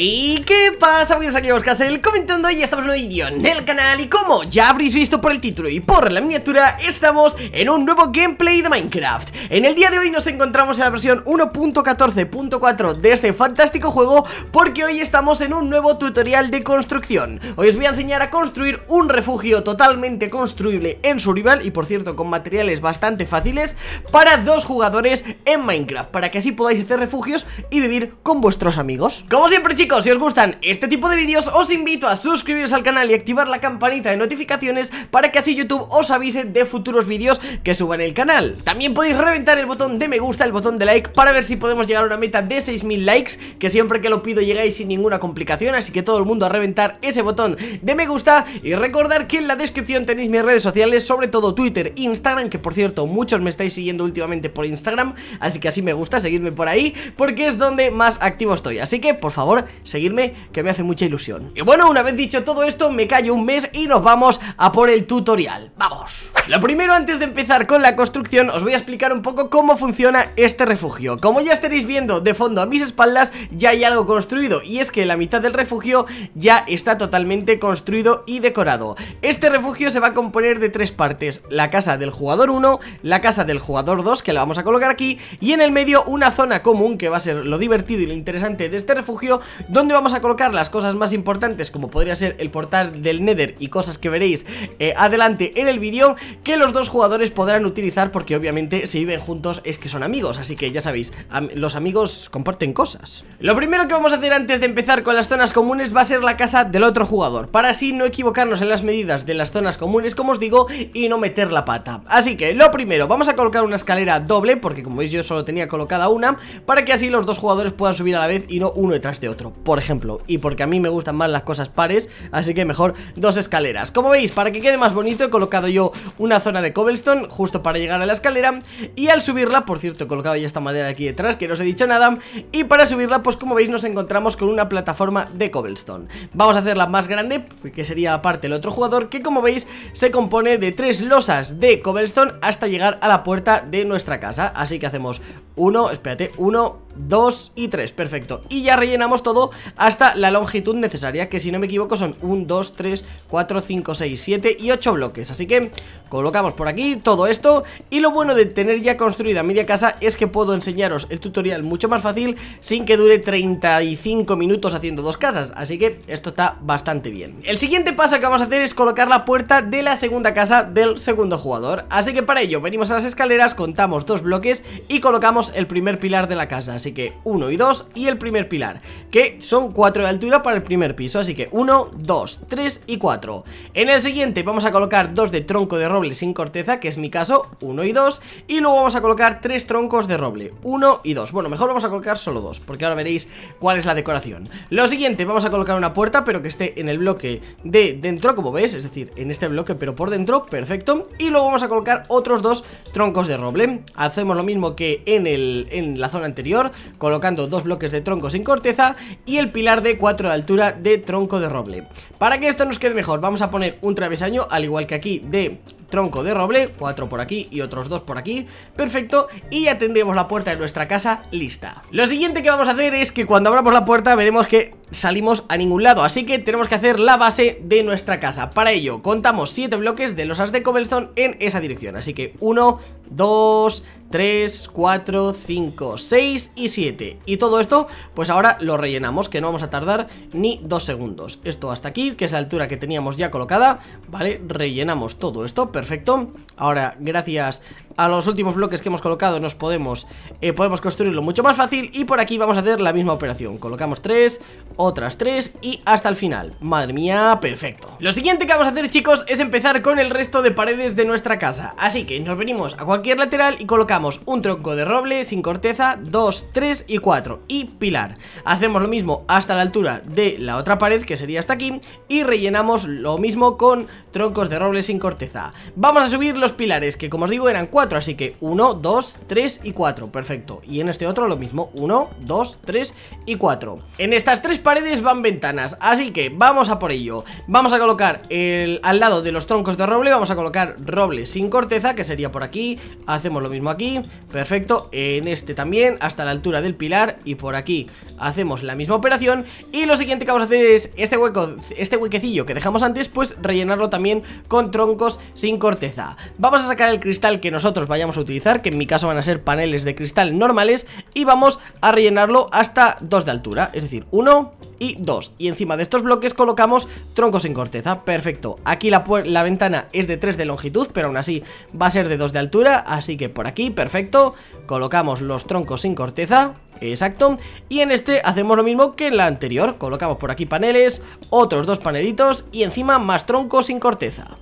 ¿qué pasa? Bienvenidos aquí a el comentando y estamos en un vídeo en el canal Y como ya habréis visto por el título y por la miniatura Estamos en un nuevo gameplay de Minecraft En el día de hoy nos encontramos en la versión 1.14.4 de este fantástico juego Porque hoy estamos en un nuevo tutorial de construcción Hoy os voy a enseñar a construir un refugio totalmente construible en su rival Y por cierto con materiales bastante fáciles Para dos jugadores en Minecraft Para que así podáis hacer refugios y vivir con vuestros amigos Como siempre chicos chicos, si os gustan este tipo de vídeos os invito a suscribiros al canal y activar la campanita de notificaciones para que así YouTube os avise de futuros vídeos que suba en el canal. También podéis reventar el botón de me gusta, el botón de like para ver si podemos llegar a una meta de 6000 likes que siempre que lo pido llegáis sin ninguna complicación, así que todo el mundo a reventar ese botón de me gusta y recordar que en la descripción tenéis mis redes sociales, sobre todo Twitter, e Instagram, que por cierto muchos me estáis siguiendo últimamente por Instagram, así que así me gusta seguirme por ahí porque es donde más activo estoy, así que por favor seguirme, que me hace mucha ilusión. Y bueno, una vez dicho todo esto, me callo un mes y nos vamos a por el tutorial. ¡Vamos! Lo primero, antes de empezar con la construcción, os voy a explicar un poco cómo funciona este refugio. Como ya estaréis viendo de fondo a mis espaldas, ya hay algo construido, y es que la mitad del refugio ya está totalmente construido y decorado. Este refugio se va a componer de tres partes, la casa del jugador 1, la casa del jugador 2, que la vamos a colocar aquí, y en el medio una zona común, que va a ser lo divertido y lo interesante de este refugio, dónde vamos a colocar las cosas más importantes como podría ser el portal del Nether y cosas que veréis eh, adelante en el vídeo que los dos jugadores podrán utilizar porque obviamente si viven juntos es que son amigos, así que ya sabéis, los amigos comparten cosas. Lo primero que vamos a hacer antes de empezar con las zonas comunes va a ser la casa del otro jugador, para así no equivocarnos en las medidas de las zonas comunes como os digo y no meter la pata. Así que lo primero, vamos a colocar una escalera doble porque como veis yo solo tenía colocada una para que así los dos jugadores puedan subir a la vez y no uno detrás de otro por ejemplo Y porque a mí me gustan más las cosas pares Así que mejor dos escaleras Como veis, para que quede más bonito he colocado yo una zona de cobblestone Justo para llegar a la escalera Y al subirla, por cierto, he colocado ya esta madera de aquí detrás Que no os he dicho nada Y para subirla, pues como veis, nos encontramos con una plataforma de cobblestone Vamos a hacerla más grande, que sería aparte el otro jugador Que como veis, se compone de tres losas de cobblestone Hasta llegar a la puerta de nuestra casa Así que hacemos uno, espérate, uno, 2 y 3, perfecto Y ya rellenamos todo hasta la longitud necesaria Que si no me equivoco son 1, 2, 3, 4, 5, 6, 7 y 8 bloques Así que colocamos por aquí todo esto Y lo bueno de tener ya construida media casa Es que puedo enseñaros el tutorial mucho más fácil Sin que dure 35 minutos haciendo dos casas Así que esto está bastante bien El siguiente paso que vamos a hacer es colocar la puerta de la segunda casa del segundo jugador Así que para ello venimos a las escaleras, contamos dos bloques Y colocamos el primer pilar de la casa así que 1 y 2 y el primer pilar, que son 4 de altura para el primer piso, así que 1, 2, 3 y 4. En el siguiente vamos a colocar Dos de tronco de roble sin corteza, que es mi caso, 1 y 2, y luego vamos a colocar tres troncos de roble, 1 y 2. Bueno, mejor vamos a colocar solo dos porque ahora veréis cuál es la decoración. Lo siguiente, vamos a colocar una puerta, pero que esté en el bloque de dentro, como veis, es decir, en este bloque, pero por dentro, perfecto. Y luego vamos a colocar otros dos troncos de roble. Hacemos lo mismo que en, el, en la zona anterior, colocando dos bloques de tronco sin corteza y el pilar de 4 de altura de tronco de roble. Para que esto nos quede mejor, vamos a poner un travesaño, al igual que aquí, de tronco de roble, cuatro por aquí y otros dos por aquí, perfecto, y ya tendremos la puerta de nuestra casa lista. Lo siguiente que vamos a hacer es que cuando abramos la puerta veremos que salimos a ningún lado, así que tenemos que hacer la base de nuestra casa. Para ello, contamos siete bloques de los losas de cobblestone en esa dirección, así que 1, 2, 3, 4, 5, 6 y 7. Y todo esto, pues ahora lo rellenamos, que no vamos a tardar ni 2 segundos. Esto hasta aquí, que es la altura que teníamos ya colocada, ¿vale? Rellenamos todo esto, perfecto perfecto. Ahora, gracias a los últimos bloques que hemos colocado nos podemos, eh, podemos construirlo mucho más fácil y por aquí vamos a hacer la misma operación. Colocamos tres, otras tres y hasta el final. Madre mía, perfecto. Lo siguiente que vamos a hacer, chicos, es empezar con el resto de paredes de nuestra casa. Así que nos venimos a cualquier lateral y colocamos un tronco de roble sin corteza, dos, tres y cuatro y pilar. Hacemos lo mismo hasta la altura de la otra pared, que sería hasta aquí, y rellenamos lo mismo con troncos de roble sin corteza. Vamos a subir los pilares, que como os digo eran Cuatro, Así que 1, 2, 3 y 4 Perfecto, y en este otro lo mismo 1, 2, 3 y 4 En estas tres paredes van ventanas Así que vamos a por ello Vamos a colocar el, al lado de los troncos de roble Vamos a colocar roble sin corteza Que sería por aquí, hacemos lo mismo aquí Perfecto, en este también Hasta la altura del pilar y por aquí Hacemos la misma operación Y lo siguiente que vamos a hacer es este hueco Este huequecillo que dejamos antes Pues rellenarlo también con troncos sin corteza corteza. Vamos a sacar el cristal que nosotros vayamos a utilizar, que en mi caso van a ser paneles de cristal normales, y vamos a rellenarlo hasta dos de altura, es decir, uno y dos Y encima de estos bloques colocamos troncos sin corteza, perfecto. Aquí la, la ventana es de 3 de longitud, pero aún así va a ser de 2 de altura, así que por aquí, perfecto, colocamos los troncos sin corteza, exacto, y en este hacemos lo mismo que en la anterior, colocamos por aquí paneles, otros dos panelitos y encima más troncos sin corteza.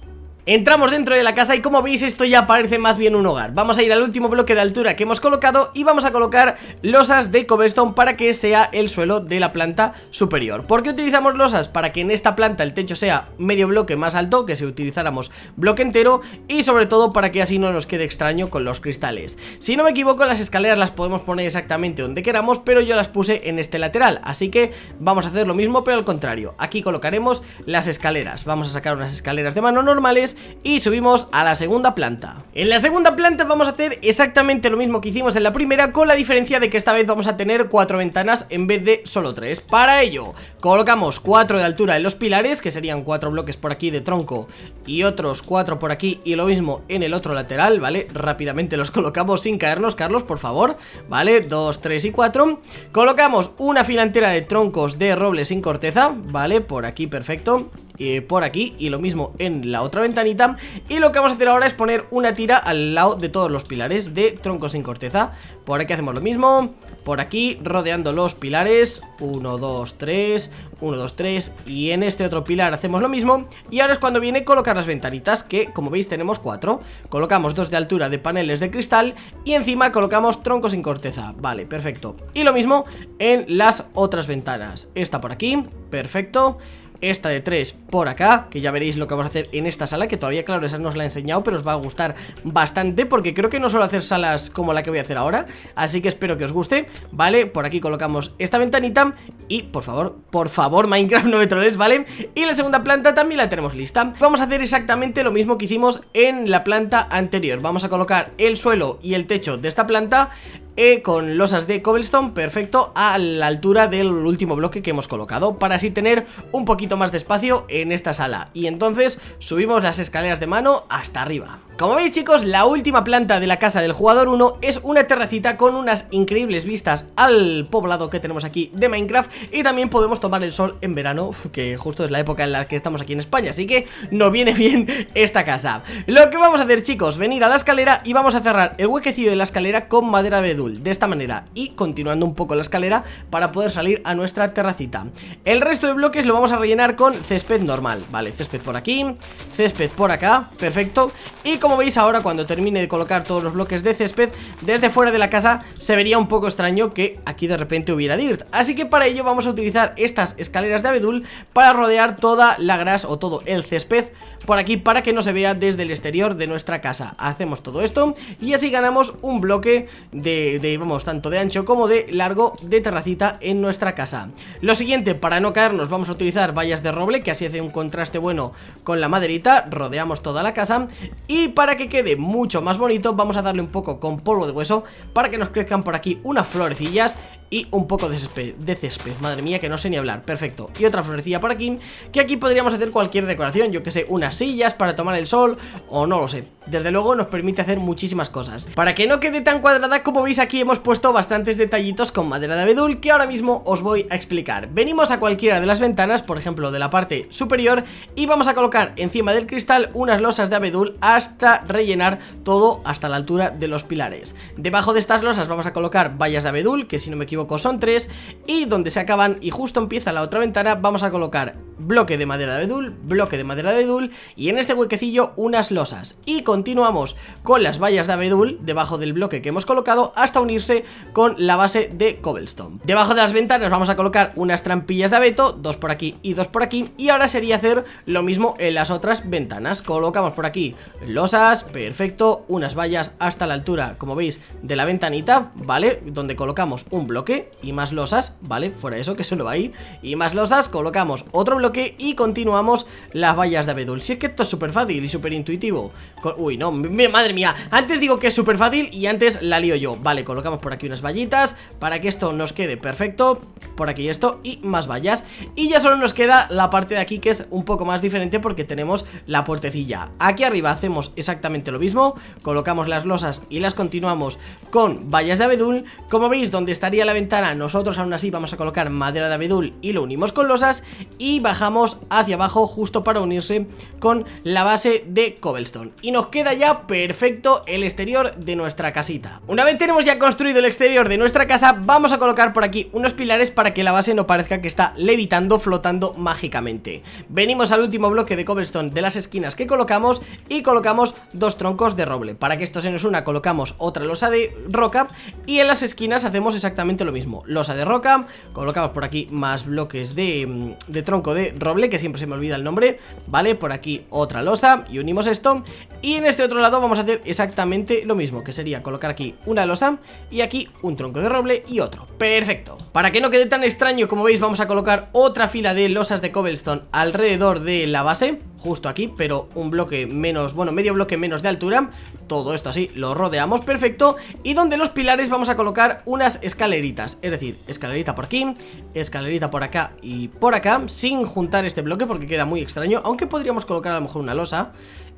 Entramos dentro de la casa y como veis esto ya parece más bien un hogar Vamos a ir al último bloque de altura que hemos colocado y vamos a colocar losas de cobblestone para que sea el suelo de la planta superior ¿Por qué utilizamos losas? Para que en esta planta el techo sea medio bloque más alto que si utilizáramos bloque entero Y sobre todo para que así no nos quede extraño con los cristales Si no me equivoco las escaleras las podemos poner exactamente donde queramos pero yo las puse en este lateral Así que vamos a hacer lo mismo pero al contrario Aquí colocaremos las escaleras Vamos a sacar unas escaleras de mano normales y subimos a la segunda planta. En la segunda planta vamos a hacer exactamente lo mismo que hicimos en la primera con la diferencia de que esta vez vamos a tener cuatro ventanas en vez de solo tres. Para ello, colocamos cuatro de altura en los pilares, que serían cuatro bloques por aquí de tronco y otros cuatro por aquí y lo mismo en el otro lateral, ¿vale? Rápidamente los colocamos sin caernos, Carlos, por favor, ¿vale? Dos, tres y cuatro. Colocamos una fila de troncos de roble sin corteza, ¿vale? Por aquí, perfecto. Eh, por aquí y lo mismo en la otra ventanita y lo que vamos a hacer ahora es poner una tira al lado de todos los pilares de tronco sin corteza por aquí hacemos lo mismo por aquí rodeando los pilares 1, 2, 3 1, 2, 3 y en este otro pilar hacemos lo mismo y ahora es cuando viene colocar las ventanitas que como veis tenemos cuatro colocamos dos de altura de paneles de cristal y encima colocamos troncos sin corteza vale, perfecto y lo mismo en las otras ventanas esta por aquí, perfecto esta de tres por acá Que ya veréis lo que vamos a hacer en esta sala Que todavía, claro, esa no os la he enseñado Pero os va a gustar bastante Porque creo que no suelo hacer salas como la que voy a hacer ahora Así que espero que os guste Vale, por aquí colocamos esta ventanita Y, por favor, por favor, Minecraft no me troles, ¿vale? Y la segunda planta también la tenemos lista Vamos a hacer exactamente lo mismo que hicimos en la planta anterior Vamos a colocar el suelo y el techo de esta planta e con losas de cobblestone, perfecto, a la altura del último bloque que hemos colocado, para así tener un poquito más de espacio en esta sala. Y entonces subimos las escaleras de mano hasta arriba. Como veis chicos, la última planta de la casa del jugador 1 es una terracita con unas increíbles vistas al poblado que tenemos aquí de Minecraft y también podemos tomar el sol en verano, que justo es la época en la que estamos aquí en España, así que nos viene bien esta casa. Lo que vamos a hacer chicos, venir a la escalera y vamos a cerrar el huequecillo de la escalera con madera bedul, de esta manera, y continuando un poco la escalera para poder salir a nuestra terracita. El resto de bloques lo vamos a rellenar con césped normal, vale, césped por aquí, césped por acá, perfecto, y como veis ahora cuando termine de colocar todos los bloques de césped Desde fuera de la casa se vería un poco extraño que aquí de repente hubiera dirt Así que para ello vamos a utilizar estas escaleras de abedul Para rodear toda la grasa o todo el césped por aquí para que no se vea desde el exterior de nuestra casa Hacemos todo esto y así ganamos un bloque de, de vamos, tanto de ancho como de largo de terracita en nuestra casa Lo siguiente, para no caernos vamos a utilizar vallas de roble que así hace un contraste bueno con la maderita Rodeamos toda la casa y para para que quede mucho más bonito vamos a darle un poco con polvo de hueso para que nos crezcan por aquí unas florecillas y un poco de césped, de césped, madre mía que no sé ni hablar, perfecto Y otra florecilla por aquí, que aquí podríamos hacer cualquier decoración, yo que sé, unas sillas para tomar el sol o no lo sé Desde luego nos permite hacer muchísimas cosas Para que no quede tan cuadrada como veis aquí hemos puesto bastantes detallitos con madera de abedul que ahora mismo os voy a explicar Venimos a cualquiera de las ventanas, por ejemplo de la parte superior y vamos a colocar encima del cristal unas losas de abedul hasta rellenar todo hasta la altura de los pilares Debajo de estas losas vamos a colocar vallas de abedul que si no me equivoco son tres y donde se acaban y justo empieza la otra ventana vamos a colocar bloque de madera de abedul, bloque de madera de abedul y en este huequecillo unas losas y continuamos con las vallas de abedul debajo del bloque que hemos colocado hasta unirse con la base de cobblestone. Debajo de las ventanas vamos a colocar unas trampillas de abeto, dos por aquí y dos por aquí y ahora sería hacer lo mismo en las otras ventanas. Colocamos por aquí losas, perfecto, unas vallas hasta la altura, como veis, de la ventanita, ¿vale? Donde colocamos un bloque y más losas, ¿vale? Fuera eso, que solo ahí y más losas, colocamos otro bloque y continuamos las vallas de abedul Si es que esto es súper fácil y súper intuitivo Uy, no, madre mía, antes digo que es súper fácil y antes la lío yo Vale, colocamos por aquí unas vallitas para que esto nos quede perfecto Por aquí esto y más vallas Y ya solo nos queda la parte de aquí que es un poco más diferente porque tenemos la puertecilla Aquí arriba hacemos exactamente lo mismo Colocamos las losas y las continuamos con vallas de abedul Como veis, donde estaría la ventana, nosotros aún así vamos a colocar madera de abedul y lo unimos con losas y bajamos hacia abajo justo para unirse con la base de cobblestone. Y nos queda ya perfecto el exterior de nuestra casita. Una vez tenemos ya construido el exterior de nuestra casa, vamos a colocar por aquí unos pilares para que la base no parezca que está levitando, flotando mágicamente. Venimos al último bloque de cobblestone de las esquinas que colocamos y colocamos dos troncos de roble. Para que esto se nos una colocamos otra losa de roca y en las esquinas hacemos exactamente lo mismo, losa de roca, colocamos por aquí más bloques de, mm, de tronco de roble, que siempre se me olvida el nombre, ¿vale? Por aquí otra losa y unimos esto y en este otro lado vamos a hacer exactamente lo mismo, que sería colocar aquí una losa y aquí un tronco de roble y otro. Perfecto. Para que no quede tan extraño, como veis, vamos a colocar otra fila de losas de cobblestone alrededor de la base, justo aquí, pero un bloque menos, bueno, medio bloque menos de altura. Todo esto así lo rodeamos, perfecto. Y donde los pilares vamos a colocar unas escaleritas es decir, escalerita por aquí, escalerita por acá y por acá, sin juntar este bloque porque queda muy extraño, aunque podríamos colocar a lo mejor una losa,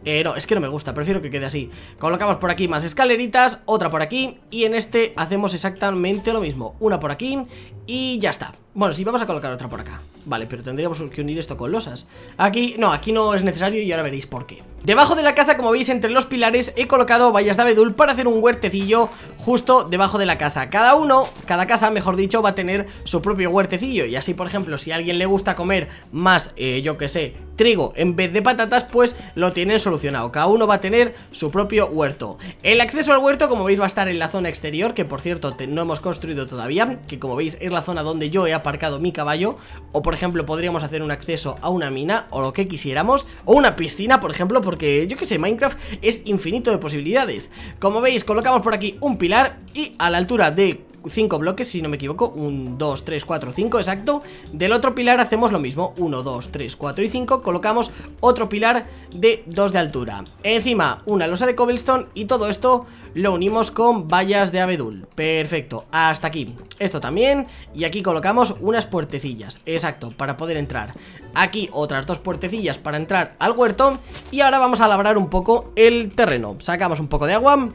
eh, no, es que no me gusta, prefiero que quede así Colocamos por aquí más escaleritas, otra por aquí Y en este hacemos exactamente lo mismo Una por aquí y ya está bueno, sí, vamos a colocar otra por acá Vale, pero tendríamos que unir esto con losas Aquí, no, aquí no es necesario y ahora veréis por qué Debajo de la casa, como veis, entre los pilares He colocado vallas de abedul para hacer un huertecillo Justo debajo de la casa Cada uno, cada casa, mejor dicho, va a tener Su propio huertecillo, y así, por ejemplo Si a alguien le gusta comer más, eh, yo que sé Trigo en vez de patatas, pues Lo tienen solucionado, cada uno va a tener Su propio huerto, el acceso al huerto Como veis va a estar en la zona exterior, que por cierto No hemos construido todavía, que como veis es la zona donde yo he aparcado mi caballo O por ejemplo podríamos hacer un acceso a una mina o lo que quisiéramos O una piscina por ejemplo porque yo que sé Minecraft es infinito de posibilidades Como veis colocamos por aquí un pilar y a la altura de 5 bloques, si no me equivoco, 1, 2, 3, 4, 5, exacto. Del otro pilar hacemos lo mismo, 1, 2, 3, 4 y 5, colocamos otro pilar de 2 de altura. Encima, una losa de cobblestone y todo esto lo unimos con vallas de abedul. Perfecto, hasta aquí. Esto también, y aquí colocamos unas puertecillas, exacto, para poder entrar. Aquí otras dos puertecillas para entrar al huerto y ahora vamos a labrar un poco el terreno. Sacamos un poco de agua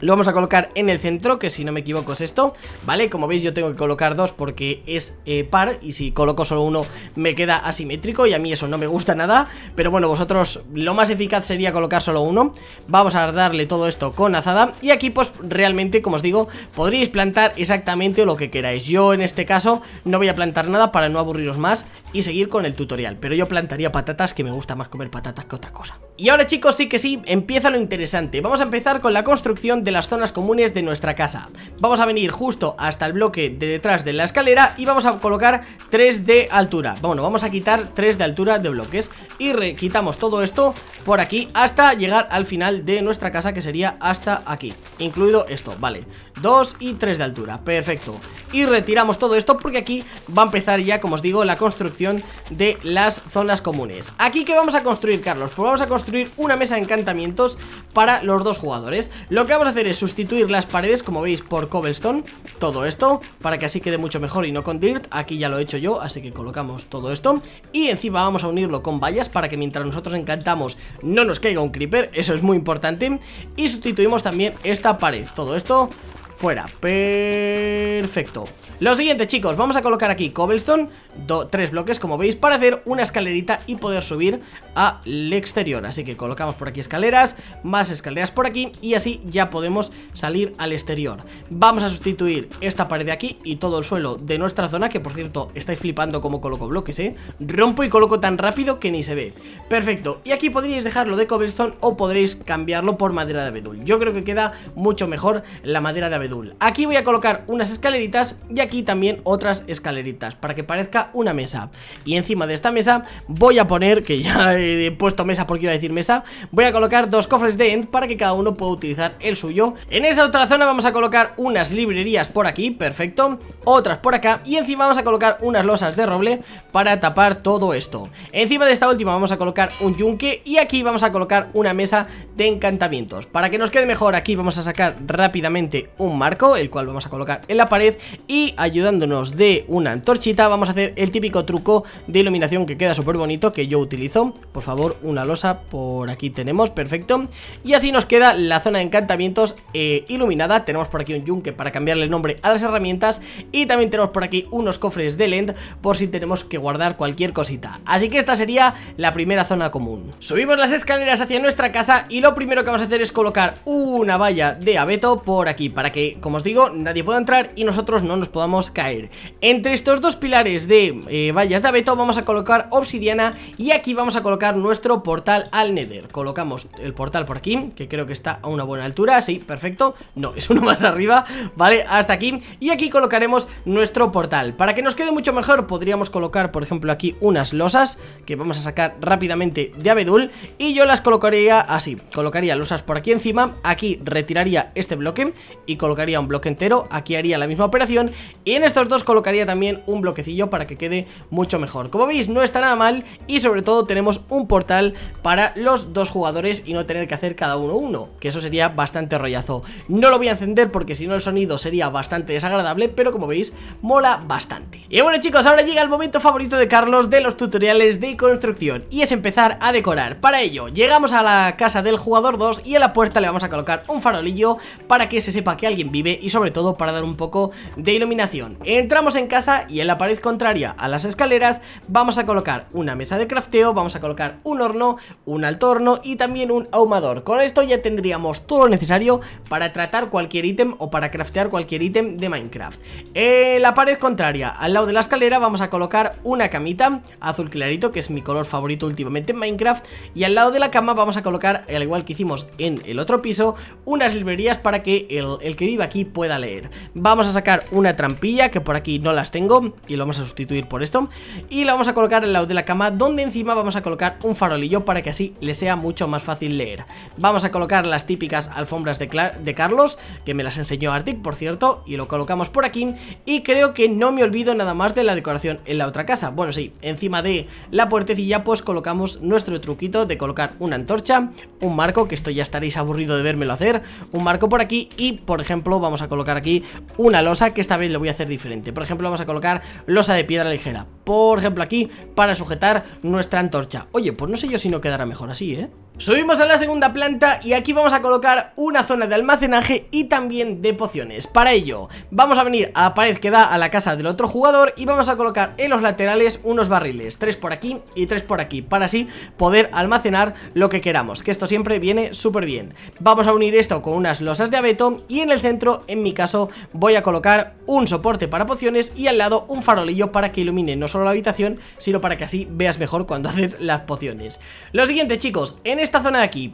lo vamos a colocar en el centro, que si no me equivoco es esto ¿Vale? Como veis yo tengo que colocar dos porque es eh, par Y si coloco solo uno me queda asimétrico y a mí eso no me gusta nada Pero bueno, vosotros lo más eficaz sería colocar solo uno Vamos a darle todo esto con azada Y aquí pues realmente, como os digo, podríais plantar exactamente lo que queráis Yo en este caso no voy a plantar nada para no aburriros más y seguir con el tutorial Pero yo plantaría patatas que me gusta más comer patatas que otra cosa Y ahora chicos, sí que sí, empieza lo interesante Vamos a empezar con la construcción de las zonas comunes de nuestra casa Vamos a venir justo hasta el bloque de detrás de la escalera Y vamos a colocar 3 de altura Bueno, vamos a quitar 3 de altura de bloques Y quitamos todo esto por aquí hasta llegar al final de nuestra casa Que sería hasta aquí, incluido esto, vale 2 y 3 de altura, perfecto y retiramos todo esto porque aquí va a empezar ya, como os digo, la construcción de las zonas comunes Aquí qué vamos a construir, Carlos, pues vamos a construir una mesa de encantamientos para los dos jugadores Lo que vamos a hacer es sustituir las paredes, como veis, por cobblestone, todo esto Para que así quede mucho mejor y no con dirt, aquí ya lo he hecho yo, así que colocamos todo esto Y encima vamos a unirlo con vallas para que mientras nosotros encantamos no nos caiga un creeper, eso es muy importante Y sustituimos también esta pared, todo esto Fuera, perfecto Lo siguiente chicos, vamos a colocar aquí cobblestone do, Tres bloques como veis Para hacer una escalerita y poder subir Al exterior, así que colocamos por aquí Escaleras, más escaleras por aquí Y así ya podemos salir al exterior Vamos a sustituir esta pared de aquí Y todo el suelo de nuestra zona Que por cierto, estáis flipando como coloco bloques ¿eh? Rompo y coloco tan rápido que ni se ve Perfecto, y aquí podríais dejarlo de cobblestone O podréis cambiarlo por madera de abedul Yo creo que queda mucho mejor la madera de abedul Aquí voy a colocar unas escaleritas y aquí también otras escaleritas para que parezca una mesa. Y encima de esta mesa voy a poner, que ya he puesto mesa porque iba a decir mesa, voy a colocar dos cofres de end para que cada uno pueda utilizar el suyo. En esta otra zona vamos a colocar unas librerías por aquí, perfecto, otras por acá y encima vamos a colocar unas losas de roble para tapar todo esto. Encima de esta última vamos a colocar un yunque y aquí vamos a colocar una mesa de encantamientos Para que nos quede mejor aquí vamos a sacar rápidamente un marco El cual vamos a colocar en la pared Y ayudándonos de una antorchita vamos a hacer el típico truco de iluminación que queda súper bonito Que yo utilizo Por favor una losa por aquí tenemos, perfecto Y así nos queda la zona de encantamientos eh, iluminada Tenemos por aquí un yunque para cambiarle el nombre a las herramientas Y también tenemos por aquí unos cofres de lend por si tenemos que guardar cualquier cosita Así que esta sería la primera zona común Subimos las escaleras hacia nuestra casa y lo primero que vamos a hacer es colocar una valla de abeto por aquí Para que, como os digo, nadie pueda entrar y nosotros no nos podamos caer Entre estos dos pilares de eh, vallas de abeto vamos a colocar obsidiana Y aquí vamos a colocar nuestro portal al nether Colocamos el portal por aquí, que creo que está a una buena altura Sí, perfecto, no, es uno más arriba, ¿vale? Hasta aquí Y aquí colocaremos nuestro portal Para que nos quede mucho mejor podríamos colocar, por ejemplo, aquí unas losas Que vamos a sacar rápidamente de abedul Y yo las colocaría así colocaría losas por aquí encima, aquí retiraría este bloque y colocaría un bloque entero, aquí haría la misma operación y en estos dos colocaría también un bloquecillo para que quede mucho mejor. Como veis no está nada mal y sobre todo tenemos un portal para los dos jugadores y no tener que hacer cada uno uno, que eso sería bastante rollazo. No lo voy a encender porque si no el sonido sería bastante desagradable, pero como veis mola bastante. Y bueno chicos, ahora llega el momento favorito de Carlos de los tutoriales de construcción y es empezar a decorar. Para ello, llegamos a la casa del jugador 2 y a la puerta le vamos a colocar un farolillo para que se sepa que alguien vive y sobre todo para dar un poco de iluminación. Entramos en casa y en la pared contraria a las escaleras vamos a colocar una mesa de crafteo, vamos a colocar un horno, un alto horno y también un ahumador. Con esto ya tendríamos todo lo necesario para tratar cualquier ítem o para craftear cualquier ítem de Minecraft. En la pared contraria al lado de la escalera vamos a colocar una camita azul clarito que es mi color favorito últimamente en Minecraft y al lado de la cama vamos a colocar, al igual que hicimos en el otro piso, unas librerías para que el, que vive aquí pueda leer. Vamos a sacar una trampilla, que por aquí no las tengo, y lo vamos a sustituir por esto. Y la vamos a colocar al lado de la cama, donde encima vamos a colocar un farolillo para que así le sea mucho más fácil leer. Vamos a colocar las típicas alfombras de, Carlos, que me las enseñó Artic por cierto, y lo colocamos por aquí. Y creo que no me olvido nada más de la decoración en la otra casa. Bueno, sí, encima de la puertecilla pues colocamos nuestro truquito de colocar una antorcha, un marco, que esto ya estaréis aburrido de vermelo hacer, un marco por aquí y, por ejemplo, vamos a colocar aquí una losa, que esta vez lo voy a hacer diferente. Por ejemplo, vamos a colocar losa de piedra ligera, por ejemplo aquí, para sujetar nuestra antorcha. Oye, pues no sé yo si no quedará mejor así, ¿eh? Subimos a la segunda planta y aquí vamos a colocar una zona de almacenaje y también de pociones Para ello, vamos a venir a la pared que da a la casa del otro jugador y vamos a colocar en los laterales unos barriles Tres por aquí y tres por aquí, para así poder almacenar lo que queramos, que esto siempre viene súper bien Vamos a unir esto con unas losas de abeto y en el centro, en mi caso, voy a colocar un soporte para pociones y al lado un farolillo para que ilumine no solo la habitación, sino para que así veas mejor cuando haces las pociones Lo siguiente chicos, en esta zona de aquí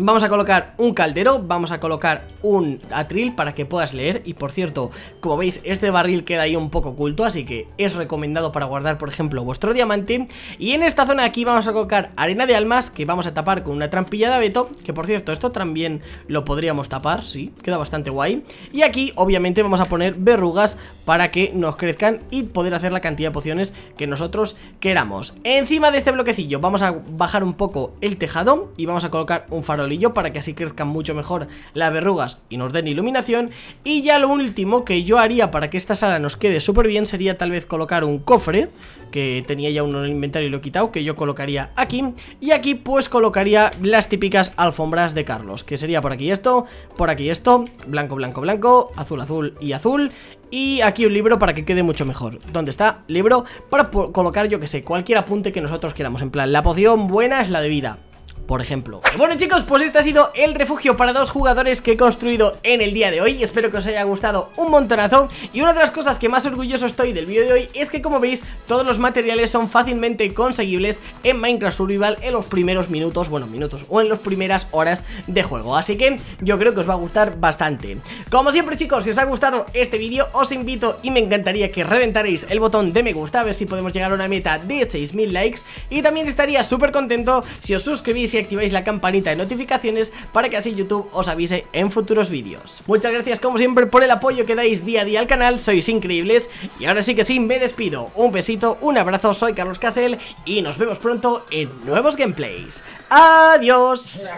Vamos a colocar un caldero, vamos a colocar un atril para que puedas leer Y por cierto, como veis, este barril queda ahí un poco oculto Así que es recomendado para guardar, por ejemplo, vuestro diamante Y en esta zona aquí vamos a colocar arena de almas Que vamos a tapar con una trampilla de abeto Que por cierto, esto también lo podríamos tapar, sí, queda bastante guay Y aquí, obviamente, vamos a poner verrugas para que nos crezcan Y poder hacer la cantidad de pociones que nosotros queramos Encima de este bloquecillo vamos a bajar un poco el tejado Y vamos a colocar un farol yo para que así crezcan mucho mejor las verrugas y nos den iluminación. Y ya lo último que yo haría para que esta sala nos quede súper bien sería tal vez colocar un cofre, que tenía ya uno en el inventario y lo he quitado, que yo colocaría aquí. Y aquí pues colocaría las típicas alfombras de Carlos, que sería por aquí esto, por aquí esto, blanco, blanco, blanco, azul, azul y azul. Y aquí un libro para que quede mucho mejor ¿Dónde está? Libro para colocar, yo que sé, cualquier apunte que nosotros queramos En plan, la poción buena es la de vida por ejemplo Bueno chicos, pues este ha sido el refugio para dos jugadores que he construido en el día de hoy Espero que os haya gustado un montonazo Y una de las cosas que más orgulloso estoy del vídeo de hoy es que como veis todos los materiales son fácilmente conseguibles en Minecraft Survival en los primeros minutos, bueno minutos o en las primeras horas de juego Así que yo creo que os va a gustar bastante Como siempre chicos, si os ha gustado este vídeo os invito y me encantaría que reventaréis el botón de me gusta A ver si podemos llegar a una meta de 6000 likes Y también estaría súper contento si os suscribís si activáis la campanita de notificaciones para que así YouTube os avise en futuros vídeos. Muchas gracias como siempre por el apoyo que dais día a día al canal, sois increíbles y ahora sí que sí, me despido. Un besito, un abrazo, soy Carlos Casel y nos vemos pronto en nuevos gameplays. ¡Adiós!